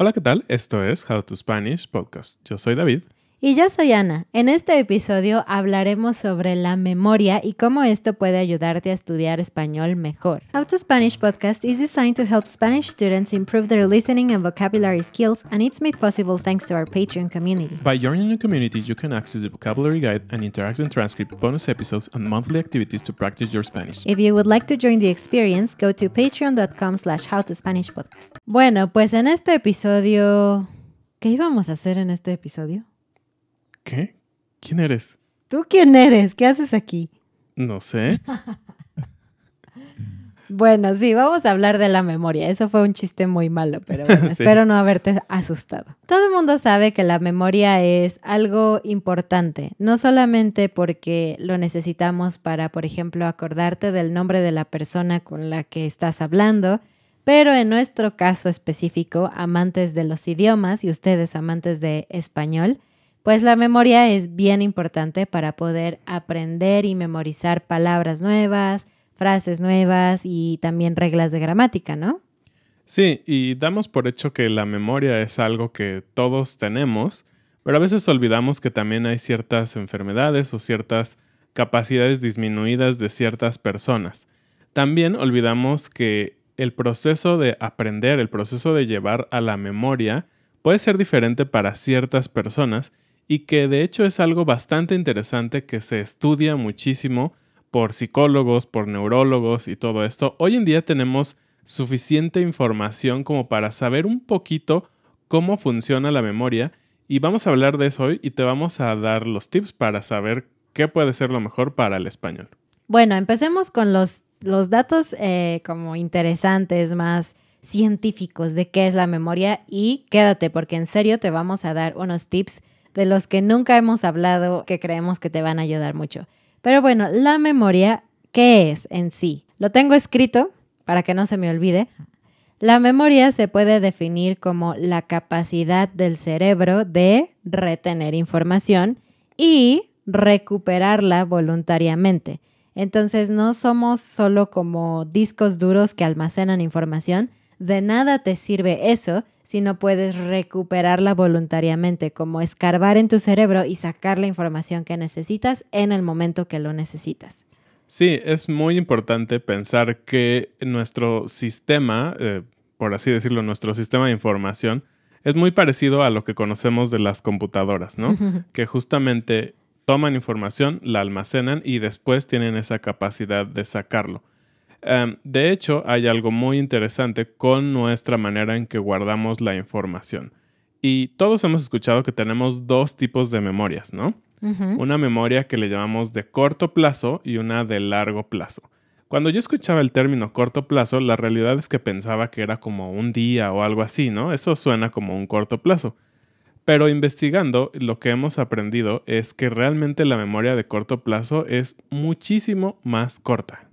Hola, ¿qué tal? Esto es How to Spanish Podcast. Yo soy David. Y yo soy Ana. En este episodio hablaremos sobre la memoria y cómo esto puede ayudarte a estudiar español mejor. How to Spanish podcast is designed to help Spanish students improve their listening and vocabulary skills, and it's made possible thanks to our Patreon community. By joining the community, you can access the vocabulary guide, and interactive transcript, bonus episodes, and monthly activities to practice your Spanish. If you would like to join the experience, go to patreon.com slash howtospanishpodcast. Bueno, pues en este episodio... ¿Qué íbamos a hacer en este episodio? ¿Qué? ¿Quién eres? ¿Tú quién eres? ¿Qué haces aquí? No sé. bueno, sí, vamos a hablar de la memoria. Eso fue un chiste muy malo, pero bueno, espero no haberte asustado. Todo el mundo sabe que la memoria es algo importante, no solamente porque lo necesitamos para, por ejemplo, acordarte del nombre de la persona con la que estás hablando, pero en nuestro caso específico, amantes de los idiomas y ustedes amantes de español, pues la memoria es bien importante para poder aprender y memorizar palabras nuevas, frases nuevas y también reglas de gramática, ¿no? Sí, y damos por hecho que la memoria es algo que todos tenemos, pero a veces olvidamos que también hay ciertas enfermedades o ciertas capacidades disminuidas de ciertas personas. También olvidamos que el proceso de aprender, el proceso de llevar a la memoria, puede ser diferente para ciertas personas y que de hecho es algo bastante interesante que se estudia muchísimo por psicólogos, por neurólogos y todo esto. Hoy en día tenemos suficiente información como para saber un poquito cómo funciona la memoria y vamos a hablar de eso hoy y te vamos a dar los tips para saber qué puede ser lo mejor para el español. Bueno, empecemos con los, los datos eh, como interesantes, más científicos de qué es la memoria y quédate porque en serio te vamos a dar unos tips de los que nunca hemos hablado que creemos que te van a ayudar mucho. Pero bueno, la memoria, ¿qué es en sí? Lo tengo escrito para que no se me olvide. La memoria se puede definir como la capacidad del cerebro de retener información y recuperarla voluntariamente. Entonces no somos solo como discos duros que almacenan información, de nada te sirve eso si no puedes recuperarla voluntariamente, como escarbar en tu cerebro y sacar la información que necesitas en el momento que lo necesitas. Sí, es muy importante pensar que nuestro sistema, eh, por así decirlo, nuestro sistema de información, es muy parecido a lo que conocemos de las computadoras, ¿no? que justamente toman información, la almacenan y después tienen esa capacidad de sacarlo. Em, de hecho, hay algo muy interesante con nuestra manera en que guardamos la información. Y todos hemos escuchado que tenemos dos tipos de memorias, ¿no? Una memoria que le llamamos de corto plazo y una de largo plazo. Cuando yo escuchaba el término corto plazo, la realidad es que pensaba que era como un día o algo así, ¿no? Eso suena como un corto plazo. Pero investigando, lo que hemos aprendido es que realmente la memoria de corto plazo es muchísimo más corta.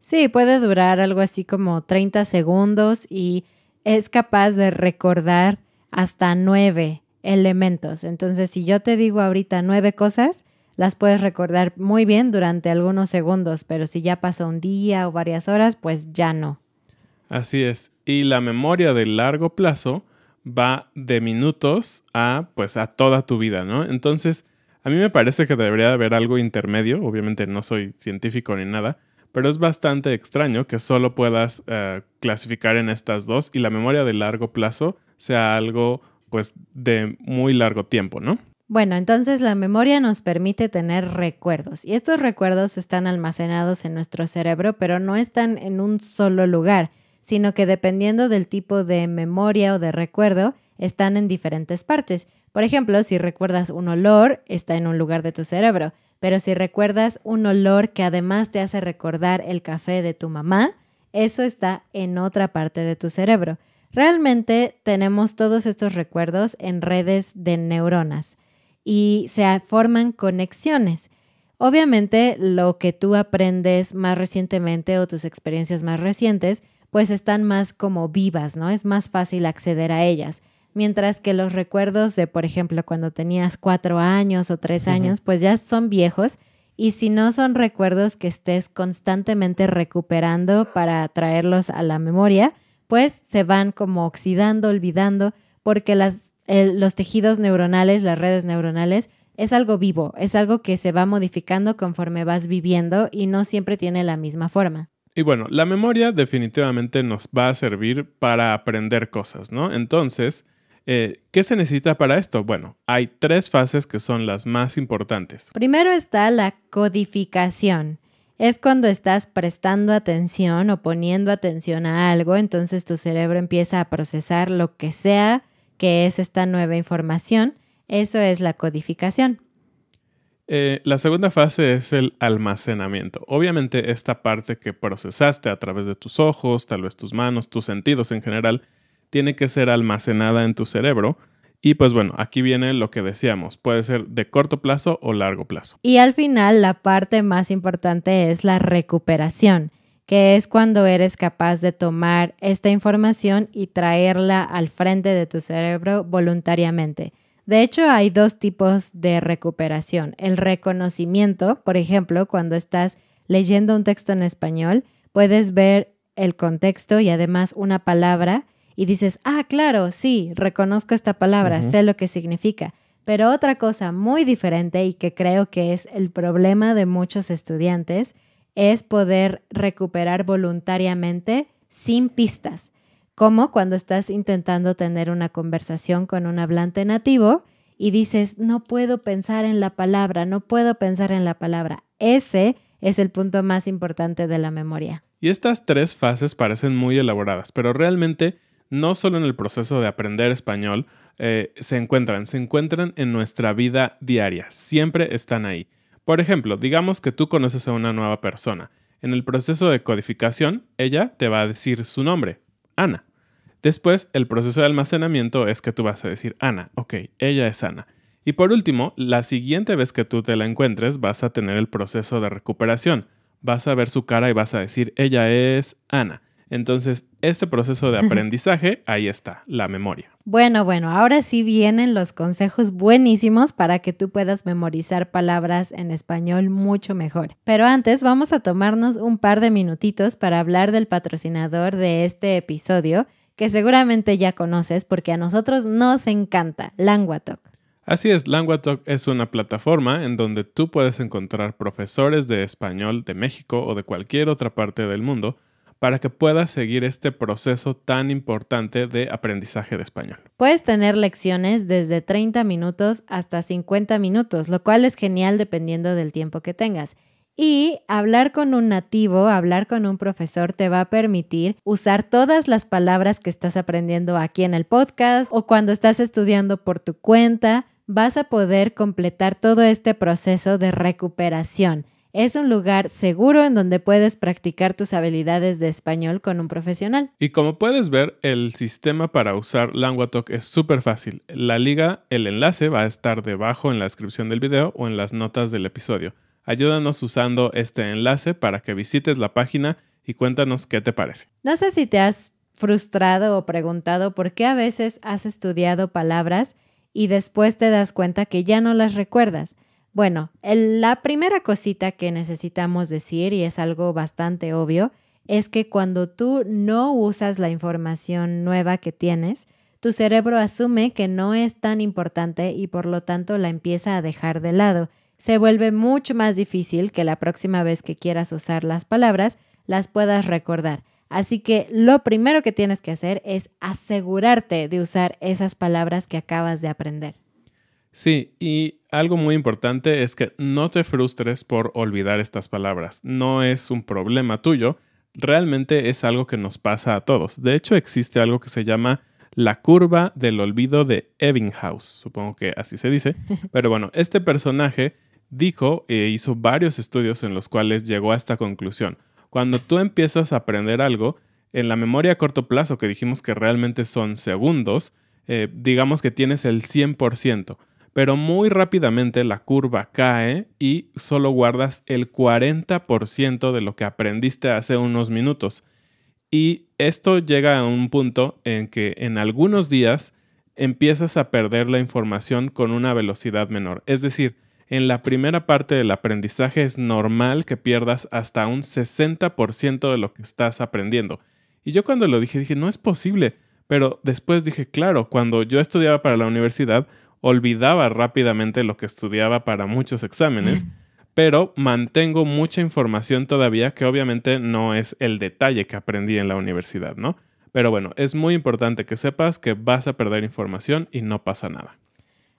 Sí, puede durar algo así como 30 segundos y es capaz de recordar hasta nueve elementos. Entonces, si yo te digo ahorita nueve cosas, las puedes recordar muy bien durante algunos segundos, pero si ya pasó un día o varias horas, pues ya no. Así es. Y la memoria de largo plazo va de minutos a pues a toda tu vida, ¿no? Entonces, a mí me parece que debería haber algo intermedio, obviamente no soy científico ni nada, pero es bastante extraño que solo puedas eh, clasificar en estas dos y la memoria de largo plazo sea algo pues de muy largo tiempo, ¿no? Bueno, entonces la memoria nos permite tener recuerdos y estos recuerdos están almacenados en nuestro cerebro, pero no están en un solo lugar, sino que dependiendo del tipo de memoria o de recuerdo, están en diferentes partes. Por ejemplo, si recuerdas un olor, está en un lugar de tu cerebro, pero si recuerdas un olor que además te hace recordar el café de tu mamá, eso está en otra parte de tu cerebro. Realmente tenemos todos estos recuerdos en redes de neuronas y se forman conexiones. Obviamente lo que tú aprendes más recientemente o tus experiencias más recientes pues están más como vivas, ¿no? Es más fácil acceder a ellas mientras que los recuerdos de, por ejemplo, cuando tenías cuatro años o tres años, pues ya son viejos. Y si no son recuerdos que estés constantemente recuperando para traerlos a la memoria, pues se van como oxidando, olvidando, porque los tejidos neuronales, las redes neuronales, es algo vivo, es algo que se va modificando conforme vas viviendo y no siempre tiene la misma forma. Y bueno, la memoria definitivamente nos va a servir para aprender cosas, ¿no? Entonces, eh, ¿Qué se necesita para esto? Bueno, hay tres fases que son las más importantes. Primero está la codificación. Es cuando estás prestando atención o poniendo atención a algo, entonces tu cerebro empieza a procesar lo que sea que es esta nueva información. Eso es la codificación. Eh, la segunda fase es el almacenamiento. Obviamente esta parte que procesaste a través de tus ojos, tal vez tus manos, tus sentidos en general, tiene que ser almacenada en tu cerebro. Y pues bueno, aquí viene lo que decíamos, puede ser de corto plazo o largo plazo. Y al final, la parte más importante es la recuperación, que es cuando eres capaz de tomar esta información y traerla al frente de tu cerebro voluntariamente. De hecho, hay dos tipos de recuperación. El reconocimiento, por ejemplo, cuando estás leyendo un texto en español, puedes ver el contexto y además una palabra y dices, ah, claro, sí, reconozco esta palabra, sé lo que significa. Pero otra cosa muy diferente y que creo que es el problema de muchos estudiantes es poder recuperar voluntariamente sin pistas, como cuando estás intentando tener una conversación con un hablante nativo y dices, no puedo pensar en la palabra, no puedo pensar en la palabra. Ese es el punto más importante de la memoria. Y estas tres fases parecen muy elaboradas, pero realmente no solo en el proceso de aprender español, eh, se encuentran, se encuentran en nuestra vida diaria, siempre están ahí. Por ejemplo, digamos que tú conoces a una nueva persona. En el proceso de codificación, ella te va a decir su nombre, Ana. Después, el proceso de almacenamiento es que tú vas a decir Ana, ok, ella es Ana. Y por último, la siguiente vez que tú te la encuentres, vas a tener el proceso de recuperación. Vas a ver su cara y vas a decir, ella es Ana. Entonces, este proceso de aprendizaje, ahí está, la memoria. Bueno, bueno, ahora sí vienen los consejos buenísimos para que tú puedas memorizar palabras en español mucho mejor. Pero antes vamos a tomarnos un par de minutitos para hablar del patrocinador de este episodio, que seguramente ya conoces porque a nosotros nos encanta, Languatalk. Así es, Languatalk es una plataforma en donde tú puedes encontrar profesores de español de México o de cualquier otra parte del mundo para que puedas seguir este proceso tan importante de aprendizaje de español. Puedes tener lecciones desde 30 minutos hasta 50 minutos, lo cual es genial dependiendo del tiempo que tengas. Y hablar con un nativo, hablar con un profesor te va a permitir usar todas las palabras que estás aprendiendo aquí en el podcast o cuando estás estudiando por tu cuenta, vas a poder completar todo este proceso de recuperación. Es un lugar seguro en donde puedes practicar tus habilidades de español con un profesional. Y como puedes ver, el sistema para usar LanguaTalk es súper fácil. La liga, el enlace va a estar debajo en la descripción del video o en las notas del episodio. Ayúdanos usando este enlace para que visites la página y cuéntanos qué te parece. No sé si te has frustrado o preguntado por qué a veces has estudiado palabras y después te das cuenta que ya no las recuerdas. Bueno, la primera cosita que necesitamos decir, y es algo bastante obvio, es que cuando tú no usas la información nueva que tienes, tu cerebro asume que no es tan importante y por lo tanto la empieza a dejar de lado. Se vuelve mucho más difícil que la próxima vez que quieras usar las palabras las puedas recordar. Así que lo primero que tienes que hacer es asegurarte de usar esas palabras que acabas de aprender. Sí, y algo muy importante es que no te frustres por olvidar estas palabras. No es un problema tuyo, realmente es algo que nos pasa a todos. De hecho, existe algo que se llama la curva del olvido de Ebbinghaus, supongo que así se dice. Pero bueno, este personaje dijo e hizo varios estudios en los cuales llegó a esta conclusión. Cuando tú empiezas a aprender algo, en la memoria a corto plazo, que dijimos que realmente son segundos, eh, digamos que tienes el 100% pero muy rápidamente la curva cae y solo guardas el 40% de lo que aprendiste hace unos minutos. Y esto llega a un punto en que en algunos días empiezas a perder la información con una velocidad menor. Es decir, en la primera parte del aprendizaje es normal que pierdas hasta un 60% de lo que estás aprendiendo. Y yo cuando lo dije dije, no es posible, pero después dije, claro, cuando yo estudiaba para la universidad, olvidaba rápidamente lo que estudiaba para muchos exámenes, pero mantengo mucha información todavía que obviamente no es el detalle que aprendí en la universidad, ¿no? Pero bueno, es muy importante que sepas que vas a perder información y no pasa nada.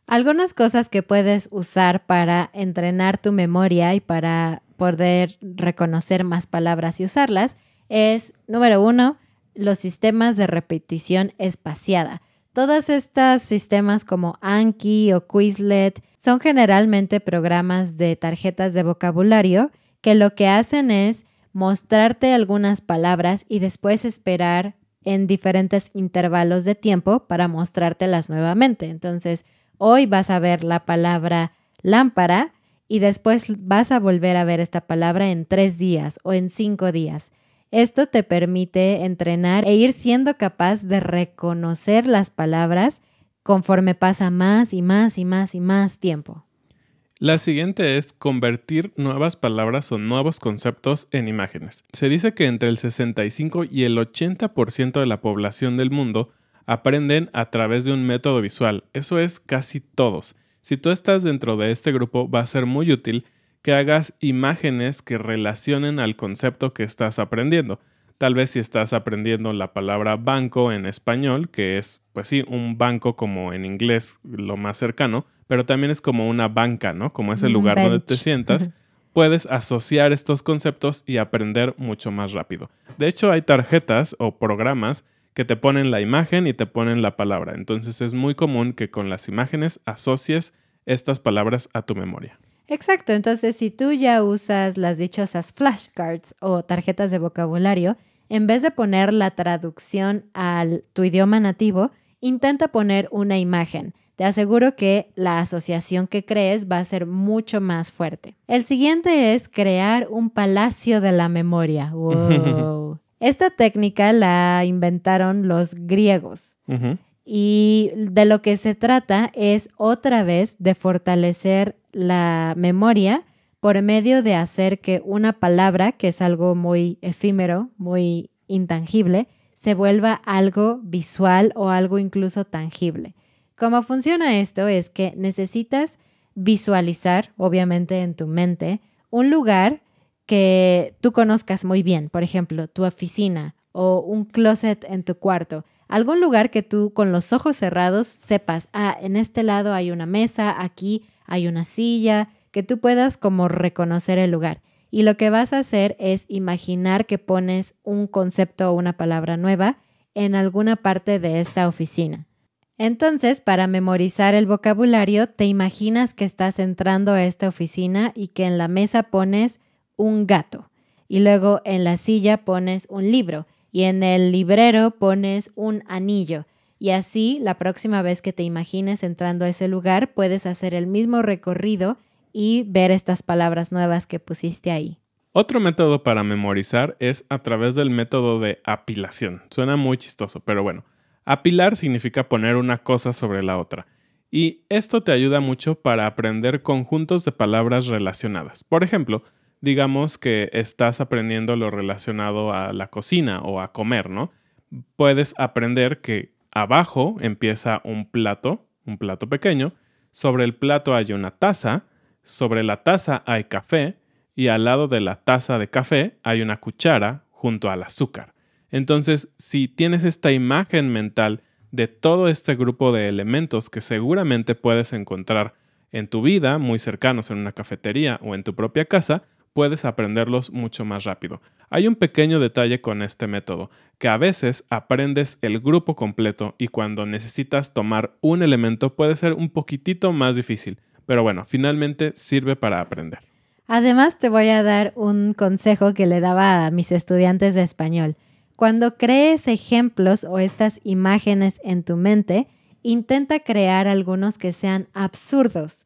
Algunas cosas que puedes usar para entrenar tu memoria y para poder reconocer más palabras y usarlas es, número uno, los sistemas de repetición espaciada. Todos estos sistemas como Anki o Quizlet son generalmente programas de tarjetas de vocabulario que lo que hacen es mostrarte algunas palabras y después esperar en diferentes intervalos de tiempo para mostrártelas nuevamente. Entonces, hoy vas a ver la palabra lámpara y después vas a volver a ver esta palabra en tres días o en cinco días. Esto te permite entrenar e ir siendo capaz de reconocer las palabras conforme pasa más y más y más y más tiempo. La siguiente es convertir nuevas palabras o nuevos conceptos en imágenes. Se dice que entre el 65 y el 80% de la población del mundo aprenden a través de un método visual. Eso es casi todos. Si tú estás dentro de este grupo va a ser muy útil que hagas imágenes que relacionen al concepto que estás aprendiendo. Tal vez si estás aprendiendo la palabra banco en español, que es, pues sí, un banco como en inglés lo más cercano, pero también es como una banca, ¿no? Como es el lugar donde te sientas. puedes asociar estos conceptos y aprender mucho más rápido. De hecho, hay tarjetas o programas que te ponen la imagen y te ponen la palabra. Entonces es muy común que con las imágenes asocies estas palabras a tu memoria. Exacto, entonces si tú ya usas las dichosas flashcards o tarjetas de vocabulario, en vez de poner la traducción al tu idioma nativo, intenta poner una imagen. Te aseguro que la asociación que crees va a ser mucho más fuerte. El siguiente es crear un palacio de la memoria. Wow. Esta técnica la inventaron los griegos. Y de lo que se trata es otra vez de fortalecer la memoria por medio de hacer que una palabra, que es algo muy efímero, muy intangible, se vuelva algo visual o algo incluso tangible. Cómo funciona esto es que necesitas visualizar, obviamente en tu mente, un lugar que tú conozcas muy bien, por ejemplo, tu oficina o un closet en tu cuarto, algún lugar que tú con los ojos cerrados sepas, ah, en este lado hay una mesa, aquí hay una silla, que tú puedas como reconocer el lugar. Y lo que vas a hacer es imaginar que pones un concepto o una palabra nueva en alguna parte de esta oficina. Entonces, para memorizar el vocabulario, te imaginas que estás entrando a esta oficina y que en la mesa pones un gato y luego en la silla pones un libro y en el librero pones un anillo y así la próxima vez que te imagines entrando a ese lugar puedes hacer el mismo recorrido y ver estas palabras nuevas que pusiste ahí. Otro método para memorizar es a través del método de apilación. Suena muy chistoso, pero bueno, apilar significa poner una cosa sobre la otra. Y esto te ayuda mucho para aprender conjuntos de palabras relacionadas. Por ejemplo, digamos que estás aprendiendo lo relacionado a la cocina o a comer, ¿no? Puedes aprender que abajo empieza un plato, un plato pequeño, sobre el plato hay una taza, sobre la taza hay café y al lado de la taza de café hay una cuchara junto al azúcar. Entonces, si tienes esta imagen mental de todo este grupo de elementos que seguramente puedes encontrar en tu vida, muy cercanos en una cafetería o en tu propia casa, puedes aprenderlos mucho más rápido. Hay un pequeño detalle con este método, que a veces aprendes el grupo completo y cuando necesitas tomar un elemento puede ser un poquitito más difícil, pero bueno, finalmente sirve para aprender. Además, te voy a dar un consejo que le daba a mis estudiantes de español. Cuando crees ejemplos o estas imágenes en tu mente, intenta crear algunos que sean absurdos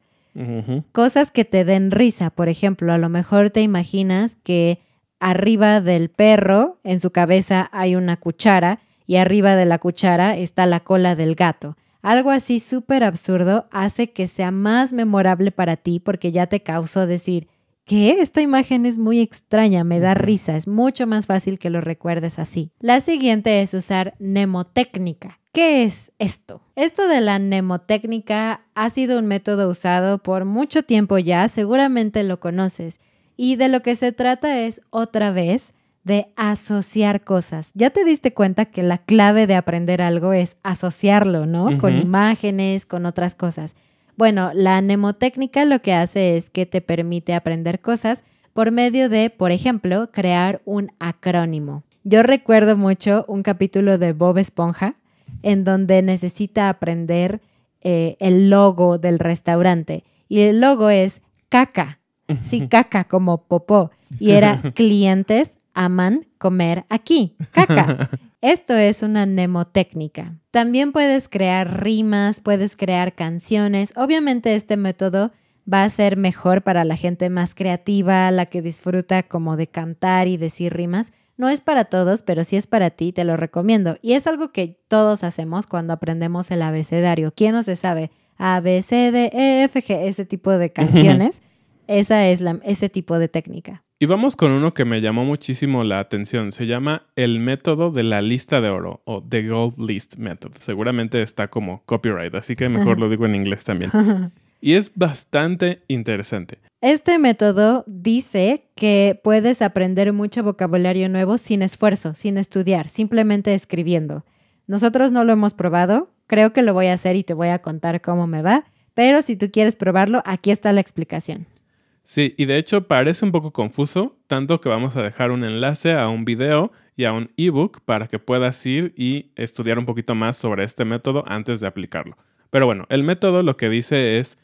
Cosas que te den risa, por ejemplo, a lo mejor te imaginas que arriba del perro, en su cabeza, hay una cuchara y arriba de la cuchara está la cola del gato. Algo así súper absurdo hace que sea más memorable para ti porque ya te causó decir, que esta imagen es muy extraña, me da risa, es mucho más fácil que lo recuerdes así. La siguiente es usar mnemotécnica. ¿Qué es esto? Esto de la mnemotécnica ha sido un método usado por mucho tiempo ya, seguramente lo conoces, y de lo que se trata es otra vez de asociar cosas. Ya te diste cuenta que la clave de aprender algo es asociarlo, ¿no? Con imágenes, con otras cosas. Bueno, la mnemotécnica lo que hace es que te permite aprender cosas por medio de, por ejemplo, crear un acrónimo. Yo recuerdo mucho un capítulo de Bob Esponja en donde necesita aprender eh, el logo del restaurante. Y el logo es caca, sí, caca como popó. Y era clientes aman comer aquí, caca. Esto es una mnemotécnica. También puedes crear rimas, puedes crear canciones. Obviamente este método va a ser mejor para la gente más creativa, la que disfruta como de cantar y decir rimas, no es para todos, pero si es para ti, te lo recomiendo. Y es algo que todos hacemos cuando aprendemos el abecedario. ¿Quién no se sabe? A, B, C, D, E, F, G, ese tipo de canciones. Esa es la, ese tipo de técnica. Y vamos con uno que me llamó muchísimo la atención. Se llama el método de la lista de oro o The Gold List Method. Seguramente está como copyright, así que mejor lo digo en inglés también. Y es bastante interesante. Este método dice que puedes aprender mucho vocabulario nuevo sin esfuerzo, sin estudiar, simplemente escribiendo. Nosotros no lo hemos probado, creo que lo voy a hacer y te voy a contar cómo me va, pero si tú quieres probarlo, aquí está la explicación. Sí, y de hecho parece un poco confuso, tanto que vamos a dejar un enlace a un video y a un ebook para que puedas ir y estudiar un poquito más sobre este método antes de aplicarlo. Pero bueno, el método lo que dice es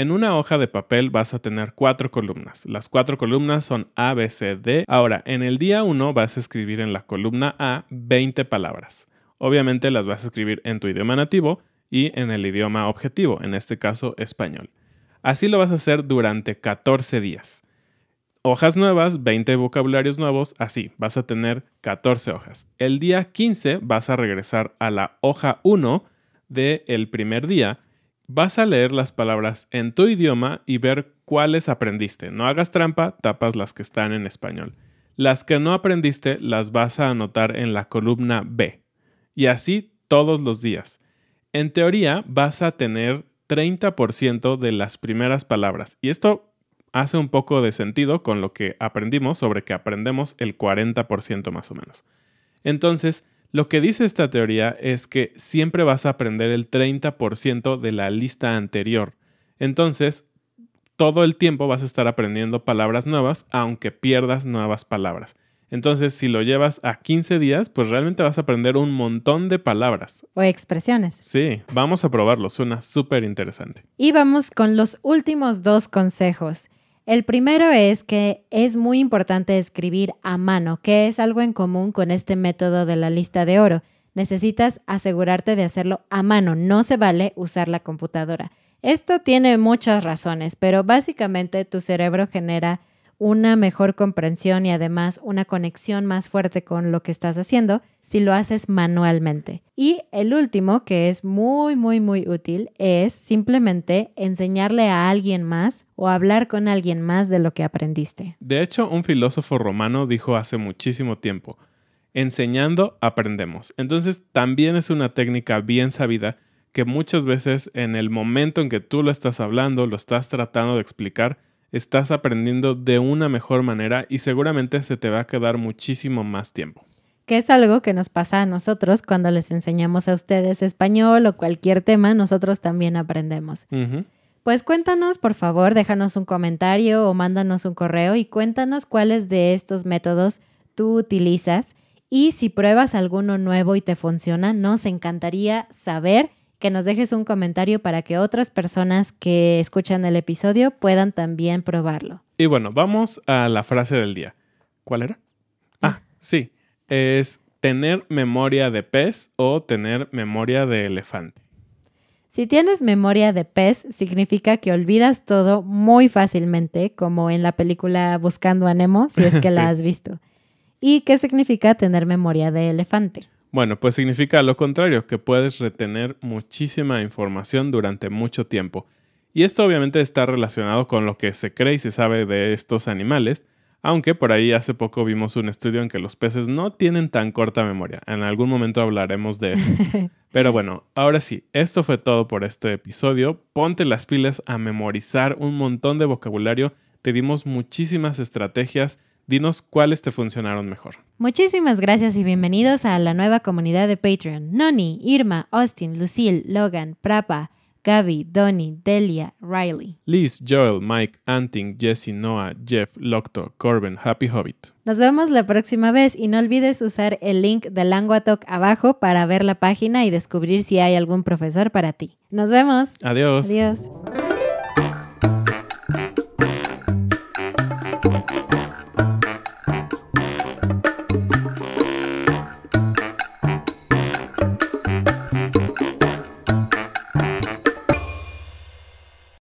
en una hoja de papel vas a tener cuatro columnas. Las cuatro columnas son A, B, C, D. Ahora, en el día 1 vas a escribir en la columna A 20 palabras. Obviamente las vas a escribir en tu idioma nativo y en el idioma objetivo, en este caso español. Así lo vas a hacer durante 14 días. Hojas nuevas, 20 vocabularios nuevos, así, vas a tener 14 hojas. El día 15 vas a regresar a la hoja 1 del primer día Vas a leer las palabras en tu idioma y ver cuáles aprendiste. No hagas trampa, tapas las que están en español. Las que no aprendiste las vas a anotar en la columna B. Y así todos los días. En teoría vas a tener 30% de las primeras palabras. Y esto hace un poco de sentido con lo que aprendimos sobre que aprendemos el 40% más o menos. Entonces, lo que dice esta teoría es que siempre vas a aprender el 30% de la lista anterior. Entonces, todo el tiempo vas a estar aprendiendo palabras nuevas, aunque pierdas nuevas palabras. Entonces, si lo llevas a 15 días, pues realmente vas a aprender un montón de palabras. O expresiones. Sí, vamos a probarlo, suena súper interesante. Y vamos con los últimos dos consejos. El primero es que es muy importante escribir a mano, que es algo en común con este método de la lista de oro. Necesitas asegurarte de hacerlo a mano, no se vale usar la computadora. Esto tiene muchas razones, pero básicamente tu cerebro genera una mejor comprensión y además una conexión más fuerte con lo que estás haciendo si lo haces manualmente. Y el último, que es muy, muy, muy útil, es simplemente enseñarle a alguien más o hablar con alguien más de lo que aprendiste. De hecho, un filósofo romano dijo hace muchísimo tiempo, enseñando aprendemos. Entonces, también es una técnica bien sabida que muchas veces en el momento en que tú lo estás hablando, lo estás tratando de explicar, estás aprendiendo de una mejor manera y seguramente se te va a quedar muchísimo más tiempo. Que es algo que nos pasa a nosotros cuando les enseñamos a ustedes español o cualquier tema, nosotros también aprendemos. Pues cuéntanos, por favor, déjanos un comentario o mándanos un correo y cuéntanos cuáles de estos métodos tú utilizas y si pruebas alguno nuevo y te funciona, nos encantaría saber que nos dejes un comentario para que otras personas que escuchan el episodio puedan también probarlo. Y bueno, vamos a la frase del día. ¿Cuál era? Ah. ah, sí. Es tener memoria de pez o tener memoria de elefante. Si tienes memoria de pez, significa que olvidas todo muy fácilmente, como en la película Buscando a Nemo, si es que la has visto. ¿Y qué significa tener memoria de elefante? Bueno, pues significa lo contrario, que puedes retener muchísima información durante mucho tiempo. Y esto obviamente está relacionado con lo que se cree y se sabe de estos animales, aunque por ahí hace poco vimos un estudio en que los peces no tienen tan corta memoria. En algún momento hablaremos de eso. Pero bueno, ahora sí, esto fue todo por este episodio. Ponte las pilas a memorizar un montón de vocabulario. Te dimos muchísimas estrategias Dinos cuáles te funcionaron mejor. Muchísimas gracias y bienvenidos a la nueva comunidad de Patreon. Noni, Irma, Austin, Lucille, Logan, Prapa, Gaby, Donny, Delia, Riley. Liz, Joel, Mike, Anting, Jesse, Noah, Jeff, Locto, Corbin, Happy Hobbit. Nos vemos la próxima vez y no olvides usar el link de Languatalk abajo para ver la página y descubrir si hay algún profesor para ti. Nos vemos. Adiós. Adiós.